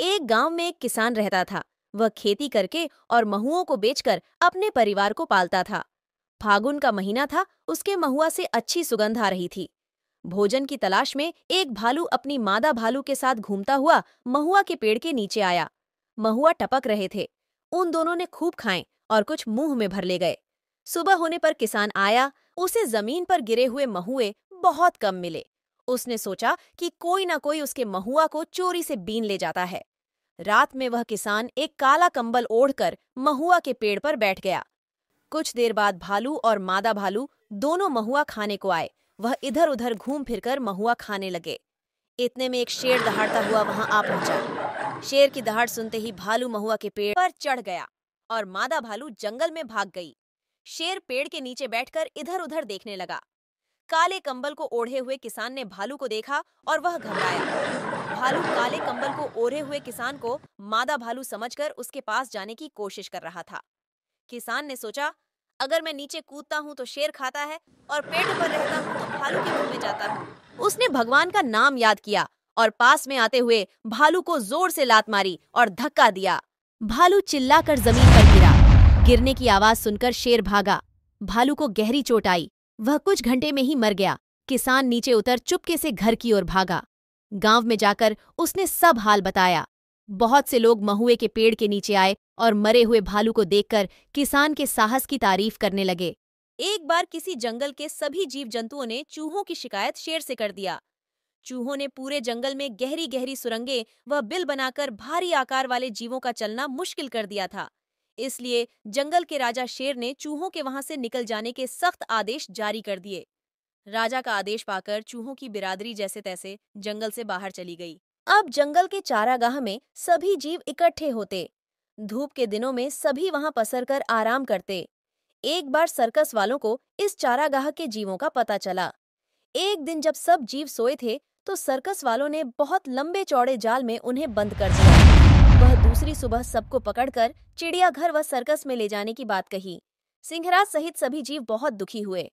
एक गांव में एक किसान रहता था वह खेती करके और महुओं को बेचकर अपने परिवार को पालता था फागुन का महीना था उसके महुआ से अच्छी सुगंध आ रही थी भोजन की तलाश में एक भालू अपनी मादा भालू के साथ घूमता हुआ महुआ के पेड़ के नीचे आया महुआ टपक रहे थे उन दोनों ने खूब खाएं और कुछ मुंह में भर ले गए सुबह होने पर किसान आया उसे जमीन पर गिरे हुए महुए बहुत कम मिले उसने सोचा कि कोई ना कोई उसके महुआ को चोरी से बीन ले जाता है रात में वह किसान एक काला कंबल ओढ़कर महुआ के पेड़ पर बैठ गया कुछ देर बाद भालू और मादा भालू दोनों महुआ खाने को आए वह इधर उधर घूम फिरकर महुआ खाने लगे इतने में एक शेर दहाड़ता हुआ वहां आ पहुंचा शेर की दहाड़ सुनते ही भालू महुआ के पेड़ पर चढ़ गया और मादा भालू जंगल में भाग गई शेर पेड़ के नीचे बैठकर इधर उधर देखने लगा काले कंबल को ओढ़े हुए किसान ने भालू को देखा और वह घबराया भालू काले कंबल को ओढ़े हुए किसान को मादा भालू समझकर उसके पास जाने की कोशिश कर रहा था किसान ने सोचा अगर मैं नीचे कूदता हूँ तो शेर खाता है और पेड़ पर रहता हूँ तो भालू के मुंह में जाता हूँ उसने भगवान का नाम याद किया और पास में आते हुए भालू को जोर से लात मारी और धक्का दिया भालू चिल्लाकर जमीन पर गिरा गिरने की आवाज सुनकर शेर भागा भालू को गहरी चोट आई वह कुछ घंटे में ही मर गया किसान नीचे उतर चुपके से घर की ओर भागा गांव में जाकर उसने सब हाल बताया बहुत से लोग महुए के पेड़ के नीचे आए और मरे हुए भालू को देखकर किसान के साहस की तारीफ करने लगे एक बार किसी जंगल के सभी जीव जंतुओं ने चूहों की शिकायत शेर से कर दिया चूहों ने पूरे जंगल में गहरी गहरी सुरंगें व बिल बनाकर भारी आकार वाले जीवों का चलना मुश्किल कर दिया था इसलिए जंगल के राजा शेर ने चूहों के वहां से निकल जाने के सख्त आदेश जारी कर दिए राजा का आदेश पाकर चूहों की बिरादरी जैसे तैसे जंगल से बाहर चली गई अब जंगल के चारागाह में सभी जीव इकट्ठे होते धूप के दिनों में सभी वहां पसर कर आराम करते एक बार सर्कस वालों को इस चारागाह के जीवों का पता चला एक दिन जब सब जीव सोए थे तो सर्कस वालों ने बहुत लंबे चौड़े जाल में उन्हें बंद कर दिया दूसरी सुबह सबको पकड़कर चिड़ियाघर व सर्कस में ले जाने की बात कही सिंहराज सहित सभी जीव बहुत दुखी हुए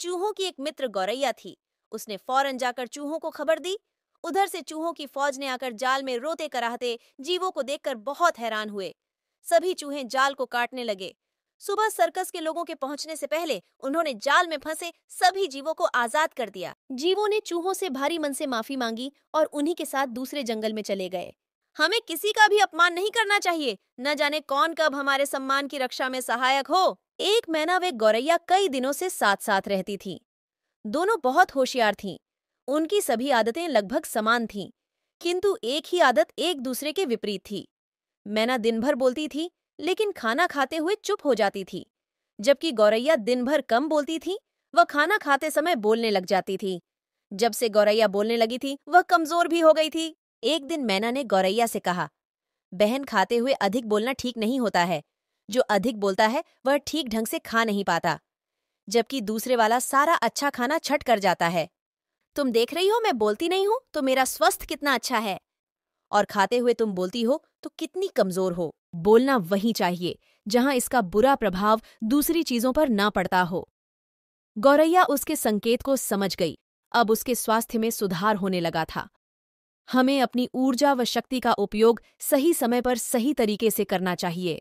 चूहों की एक मित्र गौरैया थी उसने फौरन जाकर चूहों को खबर दी उधर से चूहों की फौज ने आकर जाल में रोते कराहते जीवों को देखकर बहुत हैरान हुए सभी चूहे जाल को काटने लगे सुबह सर्कस के लोगों के पहुंचने से पहले उन्होंने जाल में फंसे सभी जीवों को आजाद कर दिया जीवों ने चूहों से भारी मन से माफी मांगी और उन्हीं के साथ दूसरे जंगल में चले गए हमें किसी का भी अपमान नहीं करना चाहिए न जाने कौन कब हमारे सम्मान की रक्षा में सहायक हो एक महीना वे गौरैया कई दिनों से साथ साथ रहती थी दोनों बहुत होशियार थीं उनकी सभी आदतें लगभग समान थीं किंतु एक ही आदत एक दूसरे के विपरीत थी मैना दिन भर बोलती थी लेकिन खाना खाते हुए चुप हो जाती थी जबकि गौरैया दिन भर कम बोलती थी वह खाना खाते समय बोलने लग जाती थी जब से गौरैया बोलने लगी थी वह कमजोर भी हो गई थी एक दिन मैना ने गौरैया से कहा बहन खाते हुए अधिक बोलना ठीक नहीं होता है जो अधिक बोलता है वह ठीक ढंग से खा नहीं पाता जबकि दूसरे वाला सारा अच्छा खाना छट कर जाता है तुम देख रही हो मैं बोलती नहीं हूं तो मेरा स्वस्थ कितना अच्छा है और खाते हुए तुम बोलती हो तो कितनी कमजोर हो बोलना वही चाहिए जहां इसका बुरा प्रभाव दूसरी चीजों पर ना पड़ता हो गौरैया उसके संकेत को समझ गई अब उसके स्वास्थ्य में सुधार होने लगा था हमें अपनी ऊर्जा व शक्ति का उपयोग सही समय पर सही तरीके से करना चाहिए